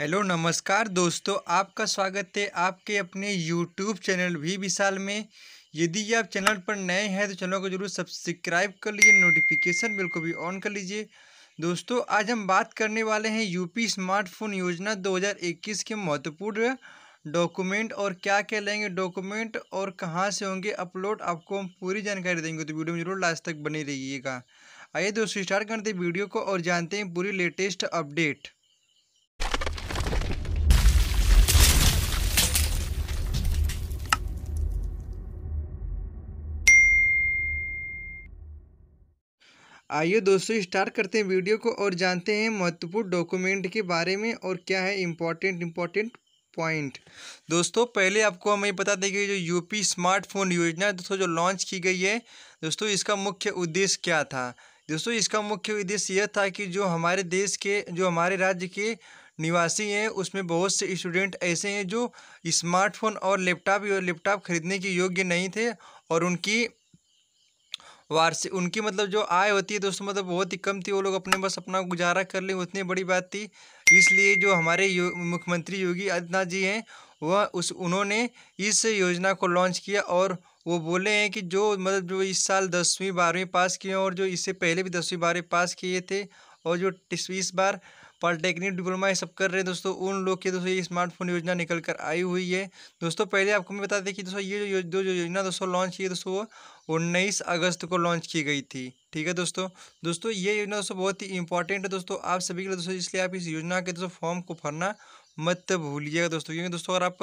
hello नमस्कार दोस्तों आपका स्वागत है आपके अपने यूट्यूब चैनल भी विशाल में यदि आप चैनल पर नए हैं तो चैनल को जरूर सब्सक्राइब कर लीजिए नोटिफिकेशन बिल को भी ऑन कर लीजिए दोस्तों आज हम बात करने वाले हैं यूपी स्मार्टफोन योजना 2021 के महत्वपूर्ण डॉक्यूमेंट और क्या क्या लेंगे डॉक्यूमेंट और कहाँ से होंगे अपलोड आपको हम पूरी जानकारी देंगे तो वीडियो में जरूर लास्ट तक बने रहिएगा आइए दोस्तों स्टार्ट करते वीडियो को और जानते हैं पूरी लेटेस्ट अपडेट आइए दोस्तों स्टार्ट करते हैं वीडियो को और जानते हैं महत्वपूर्ण डॉक्यूमेंट के बारे में और क्या है इम्पोर्टेंट इम्पोर्टेंट पॉइंट दोस्तों पहले आपको हमें बता दें कि जो यूपी स्मार्टफोन योजना दोस्तों जो लॉन्च की गई है दोस्तों इसका मुख्य उद्देश्य क्या था दोस्तों इसका मुख्य उद्देश्य यह था कि जो हमारे देश के जो हमारे राज्य के निवासी हैं उसमें बहुत से स्टूडेंट ऐसे हैं जो स्मार्टफोन और लैपटॉप लैपटॉप खरीदने के योग्य नहीं थे और उनकी वार्षिक उनकी मतलब जो आय होती है दोस्तों मतलब बहुत ही कम थी वो लोग अपने बस अपना गुजारा कर ली उतनी बड़ी बात थी इसलिए जो हमारे यो, मुख्यमंत्री योगी आदित्यनाथ जी हैं वह उस उन्होंने इस योजना को लॉन्च किया और वो बोले हैं कि जो मतलब जो इस साल दसवीं बारहवीं पास किए और जो इससे पहले भी दसवीं बारहवीं पास किए थे और जो इस बार पॉलिटेक्निक डिप्लोमा ये सब कर रहे हैं दोस्तों उन लोग के दोस्तों ये स्मार्टफोन योजना निकल कर आई हुई है दोस्तों पहले आपको मैं बता दें कि दोस्तों ये जो दो जो योजना दोस्तों लॉन्च की दोस्तों वो उन्नीस अगस्त को लॉन्च की गई थी ठीक है दोस्तों दोस्तों ये योजना दोस्तों बहुत ही इंपॉर्टेंट है दोस्तों आप सभी के लिए दोस्तों इसलिए आप इस योजना के दोस्तों फॉर्म को भरना मत भूलिएगा दोस्तों क्योंकि दोस्तों अगर आप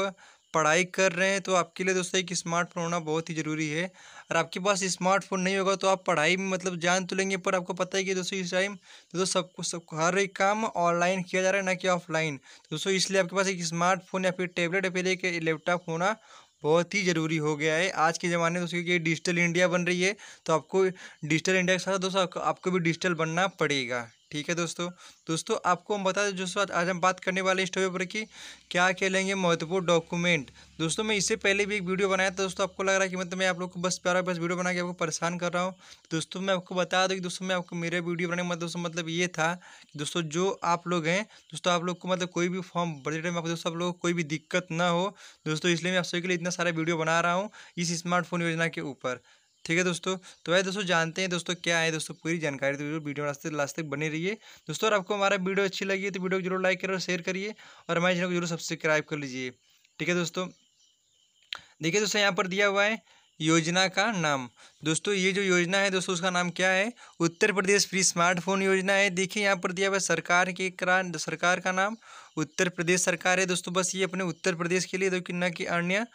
पढ़ाई कर रहे हैं तो आपके लिए दोस्तों एक स्मार्टफोन होना बहुत ही ज़रूरी है और आपके पास स्मार्टफोन नहीं होगा तो आप पढ़ाई में मतलब जान तो लेंगे पर आपको पता है कि दोस्तों इस टाइम तो दोस्तों सब कुछ सब हर एक काम ऑनलाइन किया जा रहा है ना कि ऑफलाइन तो दोस्तों इसलिए आपके पास एक स्मार्टफोन या फिर टेबलेट या फिर एक लैपटॉप होना बहुत ही ज़रूरी हो गया है आज के ज़माने में दोस्तों क्योंकि डिजिटल इंडिया बन रही है तो आपको डिजिटल इंडिया के साथ दोस्तों आपको भी डिजिटल बनना पड़ेगा ठीक है दोस्तों दोस्तों आपको हम बता दें दोस्तों आज हम बात करने वाले स्टोरी पर कि क्या कह लेंगे महत्वपूर्ण डॉक्यूमेंट दोस्तों मैं इससे पहले भी एक वीडियो बनाया था दोस्तों आपको लग रहा है कि मतलब मैं आप लोग को बस प्यारा बस वीडियो बना के आपको परेशान कर रहा हूँ दोस्तों मैं आपको बता दूँ कि दोस्तों मैं आपको मेरे वीडियो बनाने का मतलब, दोस्तों मतलब ये था कि दोस्तों जो आप लोग हैं दोस्तों आप लोग को मतलब कोई भी फॉर्म बजट में दोस्तों आप लोग कोई भी दिक्कत ना हो दोस्तों इसलिए मैं आप सभी के लिए इतना सारा वीडियो बना रहा हूँ इस स्मार्टफोन योजना के ऊपर ठीक है दोस्तों तो वह दोस्तों जानते हैं दोस्तों क्या है दोस्तों पूरी जानकारी दोस्तों वीडियो लास्ट तक लास्ट तक बनी रहिए दोस्तों अगर आपको हमारा वीडियो अच्छी लगी तो वीडियो को जरूर लाइक करें और शेयर करिए और हमारे चैनल को जरूर सब्सक्राइब कर लीजिए ठीक है दोस्तों देखिए दोस्तों यहाँ पर दिया हुआ है योजना का नाम दोस्तों ये जो योजना है दोस्तों उसका नाम क्या है उत्तर प्रदेश फ्री स्मार्टफोन योजना है देखिए यहाँ पर दिया हुआ है सरकार के करा सरकार का नाम उत्तर प्रदेश सरकार है दोस्तों बस ये अपने उत्तर प्रदेश के लिए कि न कि अन्य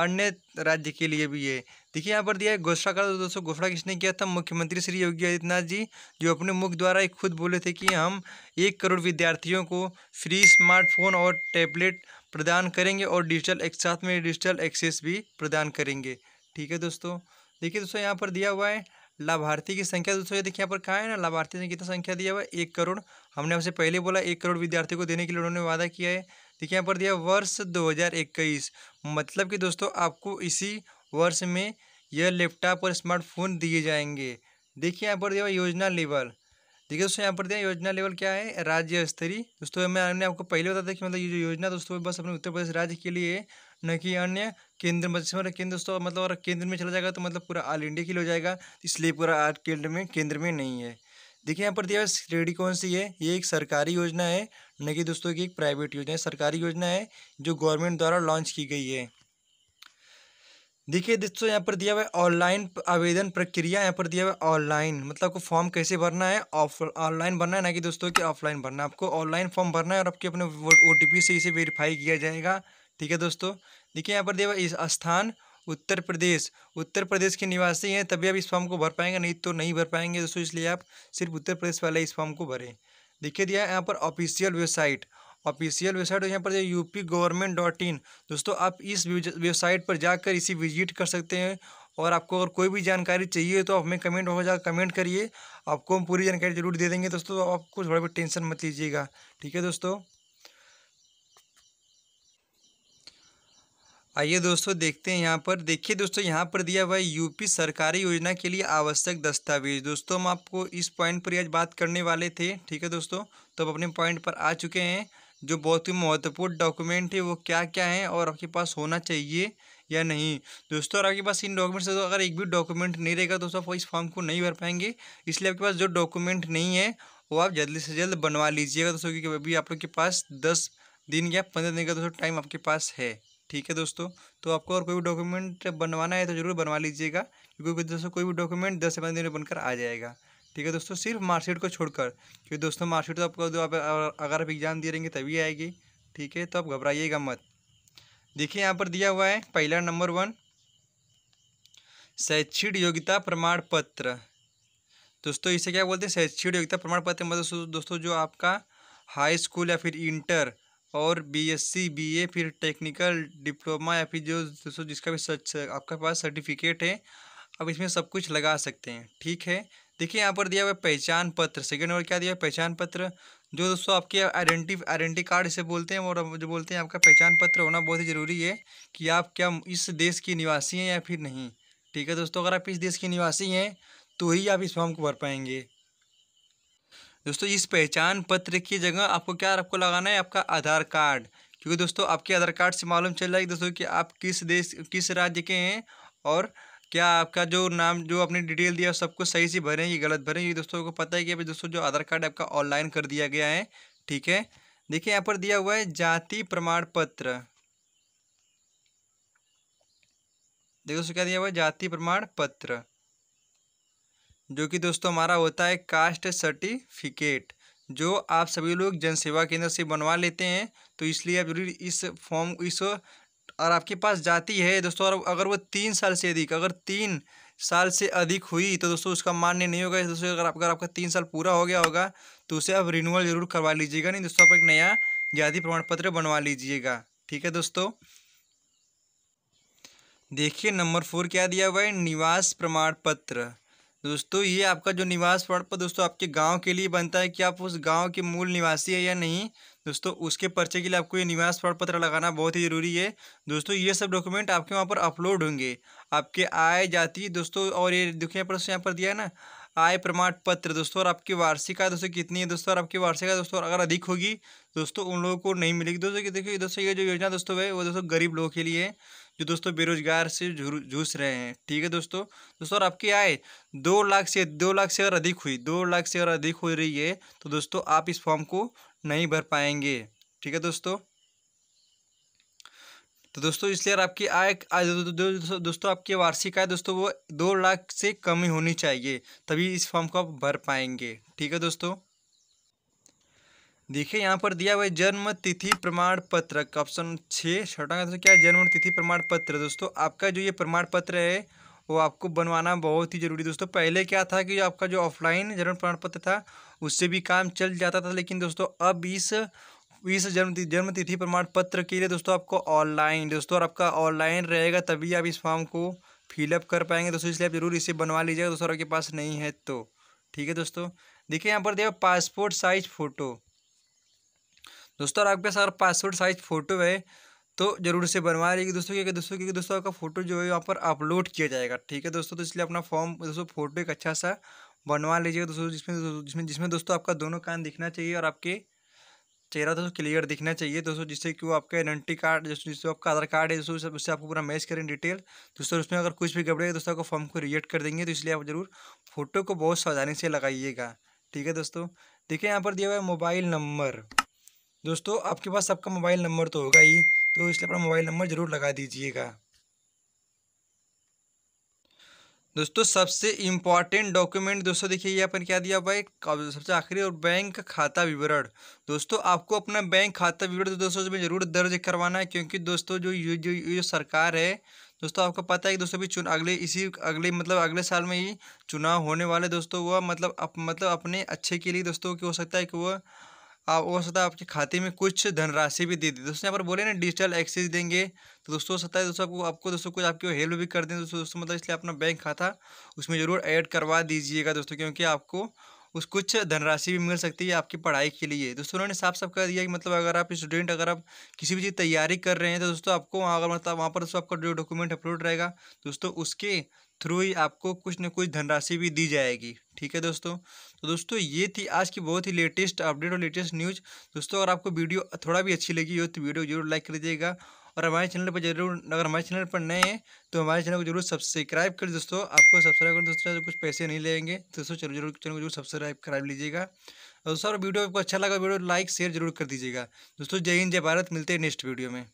अन्य राज्य के लिए भी है देखिए यहाँ पर दिया है घोषणा करा दोस्तों घोषणा किसने किया था मुख्यमंत्री श्री योगी आदित्यनाथ जी जो अपने मुख द्वारा ही खुद बोले थे कि हम एक करोड़ विद्यार्थियों को फ्री स्मार्टफोन और टैबलेट प्रदान करेंगे और डिजिटल एक साथ में डिजिटल एक्सेस भी प्रदान करेंगे ठीक है दोस्तों देखिए दोस्तों यहाँ पर दिया हुआ है लाभार्थी की संख्या दोस्तों ये देखिए यहाँ पर कहा है ना लाभार्थी ने कितना संख्या दिया हुआ है एक करोड़ हमने आपसे पहले बोला एक करोड़ विद्यार्थियों को देने के लिए उन्होंने वादा किया है ठीक है यहाँ पर दिया वर्ष 2021 मतलब कि दोस्तों आपको इसी वर्ष में यह लैपटॉप और स्मार्टफोन दिए जाएंगे देखिए यहाँ पर दिया योजना लेवल देखिए दोस्तों यहाँ पर दिया योजना लेवल क्या है राज्य स्तरीय दोस्तों मैंने आपको पहले बता दिया कि मतलब ये जो योजना दोस्तों बस अपने उत्तर प्रदेश राज्य के लिए न कि अन्य केंद्र मतलब केंद्र दोस्तों मतलब अगर केंद्र में चला जाएगा तो मतलब पूरा ऑल इंडिया के लिए हो जाएगा इसलिए पूरा आठ केंद्र में केंद्र में नहीं है देखिए यहाँ पर दिया श्रेणी कौन सी है ये एक सरकारी योजना है न कि दोस्तों की एक प्राइवेट योजना है सरकारी योजना है जो गवर्नमेंट द्वारा लॉन्च की गई है देखिए दोस्तों यहाँ पर दिया हुआ है ऑनलाइन आवेदन प्रक्रिया यहाँ पर दिया हुआ है ऑनलाइन मतलब आपको फॉर्म कैसे भरना है ऑफ ऑनलाइन भरना है ना कि दोस्तों कि ऑफलाइन भरना है आपको ऑनलाइन फॉर्म भरना है और आपके अपने ओ से इसे वेरीफाई किया जाएगा ठीक है दोस्तों देखिए यहाँ पर दिया हुआ है स्थान उत्तर प्रदेश उत्तर प्रदेश के निवासी हैं तभी आप इस फॉर्म को भर पाएंगे नहीं तो नहीं भर पाएंगे दोस्तों इसलिए आप सिर्फ उत्तर प्रदेश वाले इस फॉर्म को भरें देखिए दिया यहाँ पर ऑफिशियल वेबसाइट ऑफिशियल वेबसाइट यहाँ पर U P government dot in दोस्तों आप इस वेबसाइट पर जाकर इसी विजिट कर सकते हैं और आपको अगर कोई भी जानकारी चाहिए तो आप हमें कमेंट हो जाकर कमेंट करिए आपको हम पूरी जानकारी जरूर दे देंगे दोस्तों तो आपको थोड़ा बहुत टेंशन मत लीजिएगा ठीक है दोस्तों आइए दोस्तों देखते हैं यहाँ पर देखिए दोस्तों यहाँ पर दिया हुआ है यूपी सरकारी योजना के लिए आवश्यक दस्तावेज दोस्तों हम आपको इस पॉइंट पर आज बात करने वाले थे ठीक है दोस्तों तो अब अपने पॉइंट पर आ चुके हैं जो बहुत ही महत्वपूर्ण डॉक्यूमेंट है वो क्या क्या है और आपके पास होना चाहिए या नहीं दोस्तों और आपके पास इन डॉक्यूमेंट से तो अगर एक भी डॉक्यूमेंट नहीं रहेगा दोस्तों आप इस फॉर्म को नहीं भर पाएंगे इसलिए आपके पास जो डॉक्यूमेंट नहीं है वो आप जल्दी से जल्द बनवा लीजिएगा दोस्तों क्योंकि अभी आप लोग के पास दस दिन या पंद्रह दिन का दोस्तों टाइम आपके पास है ठीक है दोस्तों तो आपको और कोई भी डॉक्यूमेंट बनवाना है तो ज़रूर बनवा लीजिएगा क्योंकि दोस्तों कोई भी डॉक्यूमेंट दस से पंद्रह दिन में बनकर आ जाएगा ठीक है दोस्तों सिर्फ मार्कशीट को छोड़कर क्योंकि दोस्तों मार्कशीट तो आपको आप अगर आप एग्ज़ाम दे रहेंगे तभी आएगी ठीक है तो आप घबराइएगा मत देखिए यहाँ पर दिया हुआ है पहला नंबर वन शैक्षिक योग्यता प्रमाण पत्र दोस्तों इसे क्या बोलते हैं शैक्षिक योग्यता प्रमाण पत्र मतलब दोस्तों जो आपका हाई स्कूल या फिर इंटर और बीएससी बीए फिर टेक्निकल डिप्लोमा या फिर जो दोस्तों जिसका भी सच आपके पास सर्टिफिकेट है अब इसमें सब कुछ लगा सकते हैं ठीक है देखिए यहाँ पर दिया हुआ है पहचान पत्र सेकेंड नंबर क्या दिया है पहचान पत्र जो दोस्तों आपके आइडेंटी आइडेंटी कार्ड इसे बोलते हैं और जो बोलते हैं आपका पहचान पत्र होना बहुत ही ज़रूरी है कि आप क्या इस देश के निवासी हैं या फिर नहीं ठीक है दोस्तों अगर आप इस देश के निवासी हैं तो ही आप इस फॉर्म को भर पाएंगे दोस्तों इस पहचान पत्र की जगह आपको क्या आपको लगाना है आपका आधार कार्ड क्योंकि दोस्तों आपके आधार कार्ड से मालूम चल जाएगी दोस्तों कि आप किस देश किस राज्य के हैं और क्या आपका जो नाम जो आपने डिटेल दिया सब कुछ सही से भरें ये गलत भरें ये दोस्तों को पता है कि अभी दोस्तों जो आधार कार्ड आपका ऑनलाइन कर दिया गया है ठीक है देखिए यहाँ पर दिया हुआ है जाति प्रमाण पत्र देखो दोस्तों क्या दिया हुआ है जाति प्रमाण पत्र जो कि दोस्तों हमारा होता है कास्ट सर्टिफिकेट जो आप सभी लोग जनसेवा केंद्र से बनवा लेते हैं तो इसलिए आप जरूर इस फॉर्म इस और आपके पास जाती है दोस्तों और अगर वो तीन साल से अधिक अगर तीन साल से अधिक हुई तो दोस्तों उसका मान्य नहीं होगा दोस्तों अगर आपका आपका तीन साल पूरा हो गया होगा तो उसे आप रिन्यूअल जरूर करवा लीजिएगा नहीं दोस्तों आप एक नया जाति प्रमाण पत्र बनवा लीजिएगा ठीक है दोस्तों देखिए नंबर फोर क्या दिया हुआ है निवास प्रमाण पत्र दोस्तों ये आपका जो निवास प्रमाण दोस्तों आपके गांव के लिए बनता है कि आप उस गांव के मूल निवासी है या नहीं दोस्तों उसके पर्चे के लिए आपको ये निवास प्रमाण पत्र लगाना बहुत ही ज़रूरी है दोस्तों ये सब डॉक्यूमेंट आपके वहाँ पर अपलोड होंगे आपके आय जाति दोस्तों और ये देखिए यहाँ पर यहाँ पर दिया है ना आय प्रमाण पत्र दोस्तों और आपकी वार्षिका दोस्तों कितनी है दोस्तों और आपकी वार्षिका दोस्तों अगर अधिक होगी दोस्तों उन लोगों को नहीं मिलेगी दोस्तों देखिए दोस्तों ये जो योजना दोस्तों है वो दोस्तों गरीब लोगों के लिए है जो दोस्तों बेरोजगार से जूझ रहे हैं ठीक है दोस्तों दोस्तों और आपकी आय दो लाख से दो लाख से अगर अधिक हुई दो लाख से अगर अधिक हो रही है तो दोस्तों आप इस फॉर्म को नहीं भर पाएंगे ठीक है दोस्तों तो दोस्तों इसलिए आपकी आय दोस्तों आपकी वार्षिक आय दोस्तों वो दो लाख से कम ही होनी चाहिए तभी इस फॉर्म को आप भर पाएंगे ठीक है दोस्तों देखिए यहाँ पर दिया हुआ है जन्म तिथि प्रमाण पत्र ऑप्शन छः छठा आंसर क्या है जन्म तिथि प्रमाण पत्र दोस्तों आपका जो ये प्रमाण पत्र है वो आपको बनवाना बहुत ही ज़रूरी दोस्तों पहले क्या था कि जो आपका जो ऑफलाइन जन्म प्रमाण पत्र था उससे भी काम चल जाता था लेकिन दोस्तों अब इस इस जन्म जन्म तिथि प्रमाण पत्र के लिए दोस्तों आपको ऑनलाइन दोस्तों और आपका ऑनलाइन रहेगा तभी आप इस फॉर्म को फिलअप कर पाएंगे दोस्तों इसलिए आप जरूर इसे बनवा लीजिएगा दोस्तों आपके पास नहीं है तो ठीक है दोस्तों देखिए यहाँ पर दिया पासपोर्ट साइज फ़ोटो दोस्तों और आपके पास अगर पासपोर्ट साइज फ़ोटो है तो जरूर से बनवा लीजिए दोस्तों क्योंकि दोस्तों क्योंकि दोस्तों आपका फ़ोटो जो है वहाँ पर अपलोड किया जाएगा ठीक है दोस्तों तो इसलिए अपना फॉर्म दोस्तों फ़ोटो एक अच्छा सा बनवा लीजिएगा दोस्तों जिसमें जिसमें जिसमें दोस्तों आपका दोनों कान दिखना चाहिए और आपके चेहरा दोस्तों क्लियर दिखना चाहिए दोस्तों जिससे कि वो आपका आइडेंटी कार्ड जिससे आपका आधार कार्ड है दोस्तों उससे आपको पूरा मैच करें डिटेल दोस्तों उसमें अगर कुछ भी गड़बड़ेगा दोस्तों आपको फॉर्म को रिजेक्ट कर देंगे तो इसलिए आप जरूर फोटो को बहुत सावधानी से लगाइएगा ठीक है दोस्तों देखिए यहाँ पर दिया हुआ है मोबाइल नंबर दोस्तों आपके पास सबका मोबाइल नंबर तो होगा ही तो इसलिए अपना मोबाइल नंबर ज़रूर लगा दीजिएगा दोस्तों सबसे इम्पॉर्टेंट डॉक्यूमेंट दोस्तों देखिए यहाँ पर क्या दिया भाई सबसे आखिरी और बैंक खाता विवरण दोस्तों आपको अपना बैंक खाता विवरण तो दोस्तों में जरूर दर्ज करवाना है क्योंकि दोस्तों जो जो जो सरकार है दोस्तों आपको पता है कि दोस्तों अभी चुन अगले इसी अगले मतलब अगले साल में ही चुनाव होने वाले दोस्तों वह मतलब अप, मतलब अपने अच्छे के लिए दोस्तों की हो सकता है कि वह आप हो सकता है आपके खाते में कुछ धनराशि भी दे दी दोस्तों यहाँ पर बोले ना डिजिटल एक्सेस देंगे तो दोस्तों हो सकता है दोस्तों आपको आपको दोस्तों कुछ आपकी हेल्प भी कर दें दोस्तों दोस्तों मतलब इसलिए अपना बैंक खाता उसमें ज़रूर ऐड करवा दीजिएगा दोस्तों क्योंकि आपको उस कुछ धनराशि भी मिल सकती है आपकी पढ़ाई के लिए दोस्तों उन्होंने साफ साफ कह दिया कि मतलब अगर आप स्टूडेंट अगर आप किसी भी चीज़ तैयारी कर रहे हैं तो दोस्तों आपको वहाँ अगर मतलब वहाँ पर दोस्तों आपका जो डॉक्यूमेंट अपलोड रहेगा दोस्तों उसके थ्रू ही आपको कुछ ना कुछ धनराशि भी दी जाएगी ठीक है दोस्तों तो दोस्तों ये थी आज की बहुत ही लेटेस्ट अपडेट और लेटेस्ट न्यूज़ दोस्तों अगर आपको वीडियो थोड़ा भी अच्छी लगी हो तो वीडियो जरूर लाइक कर दीजिएगा और हमारे चैनल पर जरूर अगर हमारे चैनल पर नए हैं तो हमारे चैनल को जरूर सब्सक्राइब कर दोस्तों आपको सब्सक्राइब कर दोस्तों कुछ पैसे नहीं लेंगे तो दोस्तों चलो जरूर चैनल को जरूर सब्सक्राइब करा लीजिएगा और दोस्तों और वीडियो आपको अच्छा लगा तो वीडियो लाइक शेयर जरूर कर दीजिएगा दोस्तों जय हिंद जय भारत मिलते हैं नेक्स्ट वीडियो में